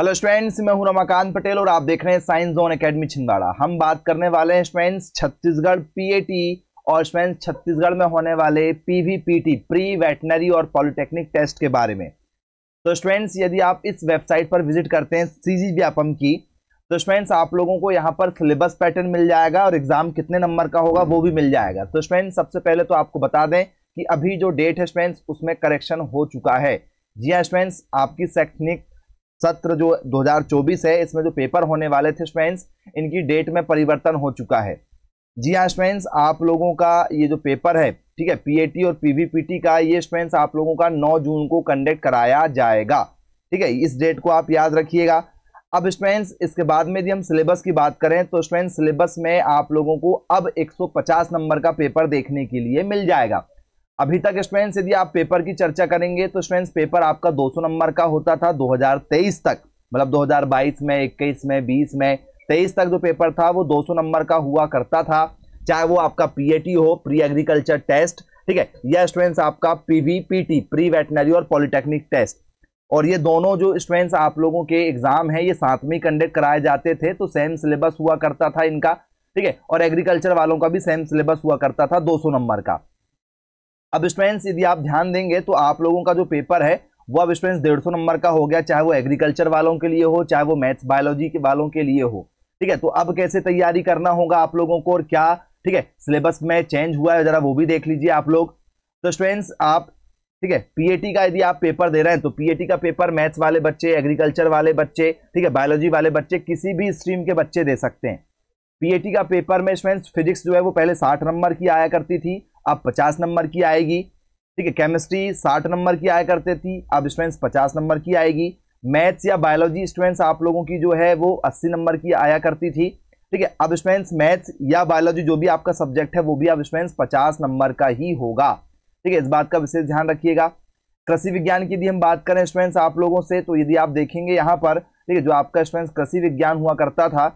hello students मैं हूं रमाकांत पटेल और आप देख रहे हैं साइंस जोन एकेडमी छिंदवाड़ा हम बात करने वाले हैं स्टूडेंट्स छत्तीसगढ़ पीएटी और स्टूडेंट्स छत्तीसगढ़ में होने वाले पीवीपीटी प्री वेटनरी और पॉलिटेक्निक टेस्ट के बारे में तो स्टूडेंट्स यदि आप इस वेबसाइट पर विजिट करते हैं सी व्यापम की तो स्टूडेंट्स आप लोगों को यहाँ पर सिलेबस पैटर्न मिल जाएगा और एग्जाम कितने नंबर का होगा वो भी मिल जाएगा तो स्टूडेंट्स सबसे पहले तो आपको बता दें कि अभी जो डेट है स्टूडेंट्स उसमें करेक्शन हो चुका है जी हाँ स्टूडेंट्स आपकी शैक्षणिक सत्र जो 2024 है इसमें जो पेपर होने वाले थे स्टूडेंट्स इनकी डेट में परिवर्तन हो चुका है जी हाँ स्टूडेंट्स आप लोगों का ये जो पेपर है ठीक है पीएटी और पीवीपीटी का ये स्टूडेंट्स आप लोगों का 9 जून को कंडक्ट कराया जाएगा ठीक है इस डेट को आप याद रखिएगा अब स्टूडेंट्स इसके बाद में यदि हम सिलेबस की बात करें तो स्टूडेंट्स सिलेबस में आप लोगों को अब एक नंबर का पेपर देखने के लिए मिल जाएगा अभी तक स्टूडेंट्स यदि आप पेपर की चर्चा करेंगे तो स्टूडेंट्स पेपर आपका 200 नंबर का होता था 2023 तक मतलब 2022 में 21 में 20 में 23 तक जो पेपर था वो 200 नंबर का हुआ करता था चाहे वो आपका पी हो प्री एग्रीकल्चर टेस्ट ठीक है या स्टूडेंट्स आपका टी प्री वेटनरी और पॉलिटेक्निक टेस्ट और ये दोनों जो स्टूडेंट्स आप लोगों के एग्जाम हैं ये सातवीं कंडक्ट कराए जाते थे तो सेम सिलेबस हुआ करता था इनका ठीक है और एग्रीकल्चर वालों का भी सेम सिलेबस हुआ करता था 200 नंबर का अब स्टूडेंट्स यदि आप ध्यान देंगे तो आप लोगों का जो पेपर है वो अब स्टूडेंट्स डेढ़ सौ नंबर का हो गया चाहे वो एग्रीकल्चर वालों के लिए हो चाहे वो मैथ्स बायोलॉजी के वालों के लिए हो ठीक है तो अब कैसे तैयारी करना होगा आप लोगों को और क्या ठीक है सिलेबस में चेंज हुआ है जरा वो भी देख लीजिए आप लोग तो स्टूडेंट्स आप ठीक है पीएटी का यदि आप पेपर दे रहे हैं तो पीएटी का पेपर मैथ्स वाले बच्चे एग्रीकल्चर वाले बच्चे ठीक है बायोलॉजी वाले बच्चे किसी भी स्ट्रीम के बच्चे दे सकते हैं पीएटी का पेपर में स्टूडेंट्स फिजिक्स जो है वो पहले साठ नंबर की आया करती थी अब पचास नंबर की आएगी ठीक है केमिस्ट्री साठ नंबर की आया करते थी अब स्टूडेंट्स पचास नंबर की आएगी मैथ्स या बायोलॉजी स्टूडेंट्स आप लोगों की जो है वो अस्सी नंबर की आया करती थी ठीक है अब स्टूडेंट्स मैथ्स या बायोलॉजी जो भी आपका सब्जेक्ट है वो भी अब स्टूडेंट्स पचास नंबर का ही होगा ठीक है इस बात का विशेष ध्यान रखिएगा कृषि विज्ञान की यदि हम बात करें स्टूडेंट्स आप लोगों से तो यदि आप देखेंगे यहाँ पर ठीक है जो आपका स्टूडेंट्स कृषि विज्ञान हुआ करता था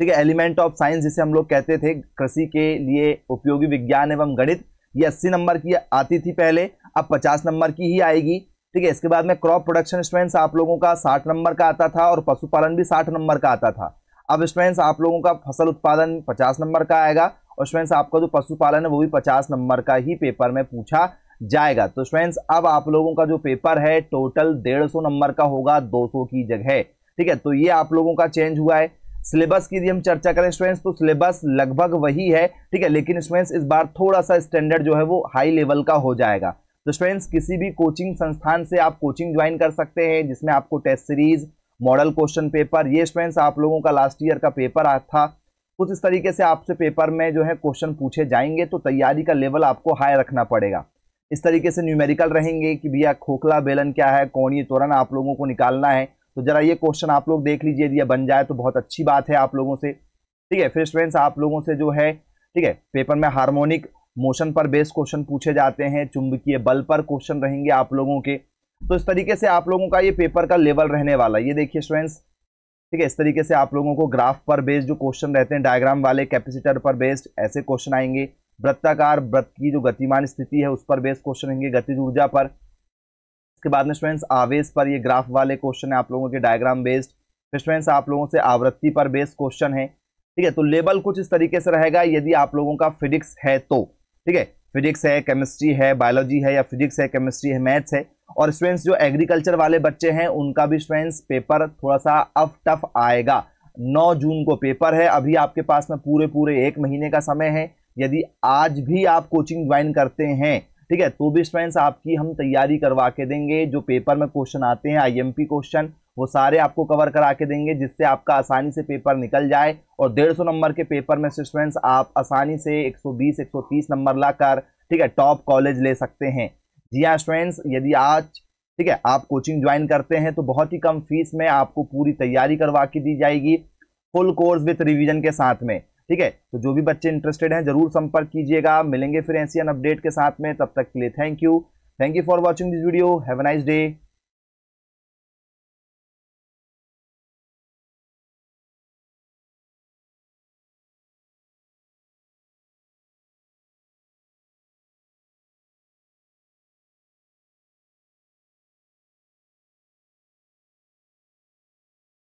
ठीक है एलिमेंट ऑफ साइंस जिसे हम लोग कहते थे कृषि के लिए उपयोगी विज्ञान एवं गणित ये अस्सी नंबर की आती थी पहले अब पचास नंबर की ही आएगी ठीक है इसके बाद में क्रॉप प्रोडक्शन स्टूडेंट्स आप लोगों का साठ नंबर का आता था और पशुपालन भी साठ नंबर का आता था अब स्टूडेंट्स आप लोगों का फसल उत्पादन पचास नंबर का आएगा और स्टूडेंट्स आपका जो पशुपालन है वो भी पचास नंबर का ही पेपर में पूछा जाएगा तो स्टूडेंट्स अब आप लोगों का जो पेपर है टोटल डेढ़ सौ नंबर का होगा दो सौ की जगह ठीक है तो ये आप लोगों का चेंज हुआ है सिलेबस की यदि हम चर्चा करें स्टूडेंट्स तो सिलेबस लगभग वही है ठीक है लेकिन स्टूडेंट्स इस बार थोड़ा सा स्टैंडर्ड जो है वो हाई लेवल का हो जाएगा तो स्टूडेंट्स किसी भी कोचिंग संस्थान से आप कोचिंग ज्वाइन कर सकते हैं जिसमें आपको test series model question paper ये स्टूडेंट्स आप लोगों का लास्ट ईयर का पेपर था कुछ इस तरीके से आपसे पेपर में जो है क्वेश्चन पूछे जाएंगे तो तैयारी का लेवल आपको हाई रखना पड़ेगा इस तरीके से न्यूमेरिकल रहेंगे कि भैया खोखला बेलन क्या है ये तोरण आप लोगों को निकालना है तो जरा ये क्वेश्चन आप लोग देख लीजिए यदि बन जाए तो बहुत अच्छी बात है आप लोगों से ठीक है फिर स्टूडेंट्स आप लोगों से जो है ठीक है पेपर में हार्मोनिक मोशन पर बेस क्वेश्चन पूछे जाते हैं चुंबकीय बल पर क्वेश्चन रहेंगे आप लोगों के तो इस तरीके से आप लोगों का ये पेपर का लेवल रहने वाला है ये देखिए स्टूडेंट्स ठीक है इस तरीके से आप लोगों को ग्राफ पर बेस्ड जो क्वेश्चन रहते हैं डायग्राम वाले कैपेसिटर पर बेस्ड ऐसे क्वेश्चन आएंगे वृत्ताकार व्रत की जो गतिमान स्थिति है उस पर बेस्ड क्वेश्चन रहेंगे गतिज ऊर्जा पर उसके बाद में स्टूडेंट्स आवेश पर ये ग्राफ वाले क्वेश्चन है आप लोगों के डायग्राम बेस्ड फिर स्टूडेंट्स आप लोगों से आवृत्ति पर बेस्ड क्वेश्चन है ठीक है तो लेबल कुछ इस तरीके से रहेगा यदि आप लोगों का फिजिक्स है तो ठीक है फिजिक्स है केमिस्ट्री है बायोलॉजी है या फिजिक्स है केमिस्ट्री है मैथ्स है और स्टूडेंट्स जो एग्रीकल्चर वाले बच्चे हैं उनका भी स्टूडेंट्स पेपर थोड़ा सा अफ टफ आएगा 9 जून को पेपर है अभी आपके पास में पूरे पूरे एक महीने का समय है यदि आज भी आप कोचिंग ज्वाइन करते हैं ठीक है तो भी स्टूडेंट्स आपकी हम तैयारी करवा के देंगे जो पेपर में क्वेश्चन आते हैं आईएमपी क्वेश्चन वो सारे आपको कवर करा के देंगे जिससे आपका आसानी से पेपर निकल जाए और डेढ़ सौ नंबर के पेपर में स्टूडेंट्स आप आसानी से 120 130 नंबर लाकर ठीक है टॉप कॉलेज ले सकते हैं जी हाँ स्टूडेंट्स यदि आज ठीक है आप कोचिंग ज्वाइन करते हैं तो बहुत ही कम फीस में आपको पूरी तैयारी करवा के दी जाएगी फुल कोर्स विथ रिविजन के साथ में ठीक है तो जो भी बच्चे इंटरेस्टेड हैं जरूर संपर्क कीजिएगा मिलेंगे फिर एनसीएन अपडेट के साथ में तब तक के लिए thank you thank you for watching this video have a nice day